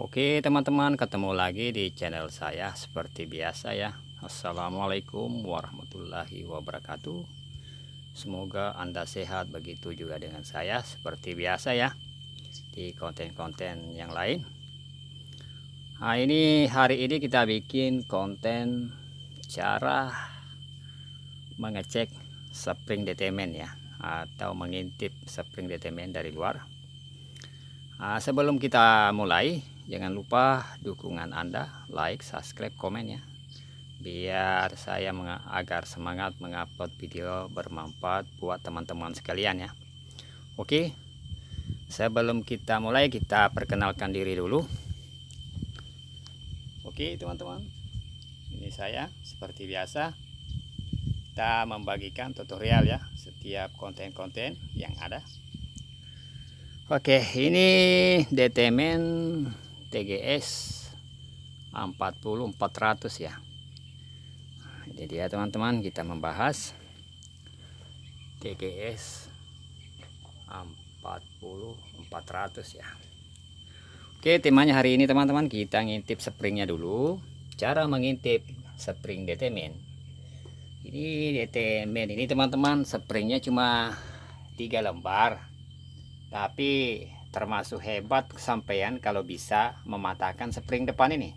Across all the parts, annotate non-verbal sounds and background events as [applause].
Oke teman-teman ketemu lagi di channel saya seperti biasa ya Assalamualaikum warahmatullahi wabarakatuh Semoga anda sehat begitu juga dengan saya seperti biasa ya Di konten-konten yang lain Nah ini hari ini kita bikin konten cara mengecek spring detemen ya Atau mengintip spring detemen dari luar Nah, sebelum kita mulai jangan lupa dukungan Anda, like, subscribe, komen ya. Biar saya agar semangat mengupload video bermanfaat buat teman-teman sekalian ya. Oke. Sebelum kita mulai kita perkenalkan diri dulu. Oke, teman-teman. Ini saya seperti biasa kita membagikan tutorial ya setiap konten-konten yang ada Oke, ini detemen TGS 40 400 ya Jadi dia ya, teman-teman kita membahas TGS 40 400 ya Oke temanya hari ini teman-teman kita ngintip springnya dulu cara mengintip spring detemen ini detemen ini teman-teman springnya cuma tiga lembar tapi termasuk hebat kesampaian kalau bisa mematahkan spring depan ini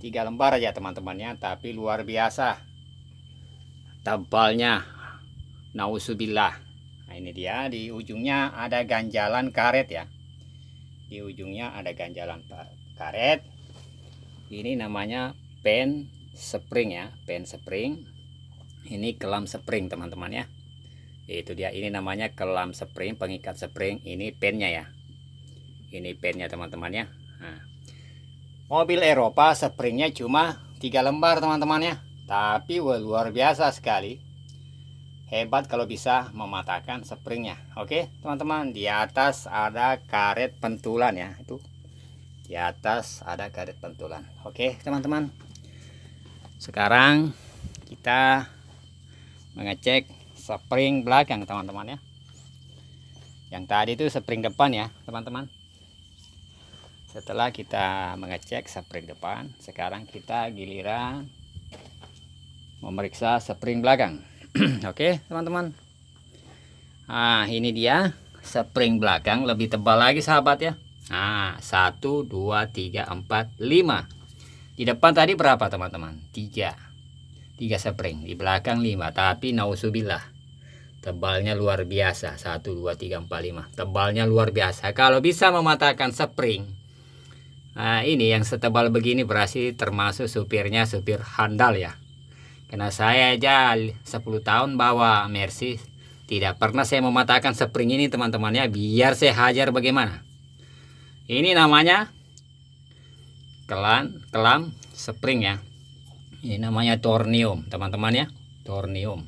tiga lembar aja teman-temannya tapi luar biasa tebalnya nausubillah nah ini dia di ujungnya ada ganjalan karet ya di ujungnya ada ganjalan karet ini namanya pen spring ya pen spring ini kelam spring teman-teman ya itu dia ini namanya kelam spring pengikat spring ini pennya ya ini pennya teman-teman ya nah. mobil Eropa springnya cuma tiga lembar teman-teman ya tapi luar biasa sekali hebat kalau bisa mematahkan springnya oke teman-teman di atas ada karet pentulan ya itu di atas ada karet pentulan oke teman-teman sekarang kita mengecek spring belakang teman-teman ya yang tadi itu spring depan ya teman-teman setelah kita mengecek spring depan sekarang kita giliran memeriksa spring belakang [clears throat] oke teman-teman nah ini dia spring belakang lebih tebal lagi sahabat ya nah 1 2 3 4 5 di depan tadi berapa teman-teman 3 3 spring di belakang 5 tapi nausubillah Tebalnya luar biasa 1, 2, 3, 4, 5 Tebalnya luar biasa Kalau bisa mematahkan spring Nah ini yang setebal begini berarti termasuk supirnya supir handal ya Karena saya aja 10 tahun bawa Mercy Tidak pernah saya mematahkan spring ini teman temannya Biar saya hajar bagaimana Ini namanya Kelan, kelam spring ya Ini namanya tornium teman-teman ya Tornium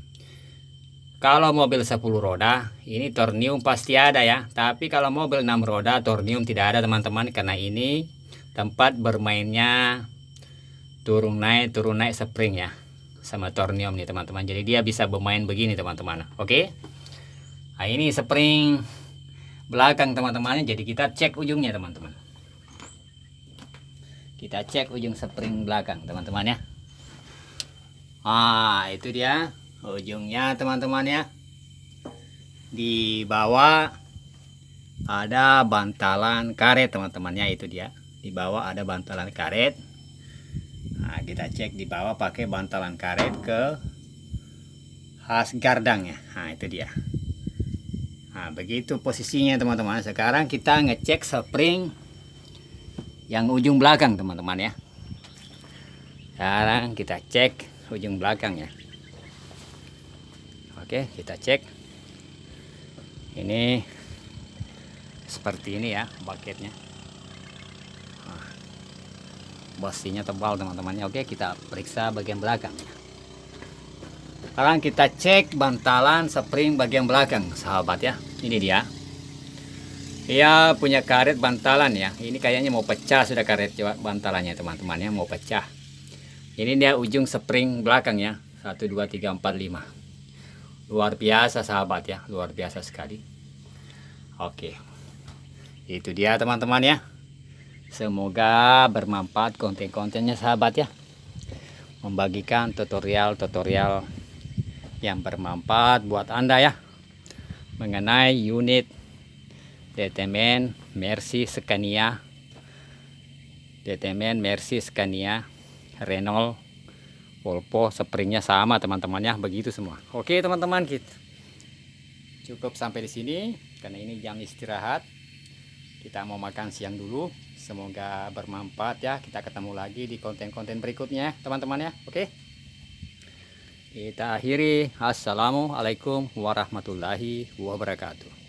kalau mobil 10 roda, ini tornium pasti ada ya. Tapi kalau mobil 6 roda, tornium tidak ada teman-teman. Karena ini tempat bermainnya turun naik, turun naik spring ya. Sama tornium nih teman-teman. Jadi dia bisa bermain begini teman-teman. Oke. Nah ini spring belakang teman-teman. Jadi kita cek ujungnya teman-teman. Kita cek ujung spring belakang teman-teman ya. Ah itu dia ujungnya teman-teman ya di bawah ada bantalan karet teman-temannya itu dia di bawah ada bantalan karet nah, kita cek di bawah pakai bantalan karet ke khas gardang ya nah itu dia nah begitu posisinya teman-teman sekarang kita ngecek spring yang ujung belakang teman-teman ya sekarang kita cek ujung belakang ya Oke kita cek ini seperti ini ya bucketnya ah, bosinya tebal teman-temannya oke kita periksa bagian belakangnya sekarang kita cek bantalan spring bagian belakang sahabat ya ini dia Ya punya karet bantalan ya ini kayaknya mau pecah sudah karet bantalannya teman-temannya mau pecah ini dia ujung spring belakang ya 1 2 3 4 5 luar biasa sahabat ya luar biasa sekali oke itu dia teman-teman ya semoga bermanfaat konten-kontennya sahabat ya membagikan tutorial-tutorial yang bermanfaat buat anda ya mengenai unit detemen Mercy Scania detemen Mercy Scania Renault Volvo springnya sama teman-temannya begitu semua oke teman-teman kita cukup sampai di sini karena ini jam istirahat kita mau makan siang dulu semoga bermanfaat ya kita ketemu lagi di konten-konten berikutnya teman-teman ya oke kita akhiri assalamualaikum warahmatullahi wabarakatuh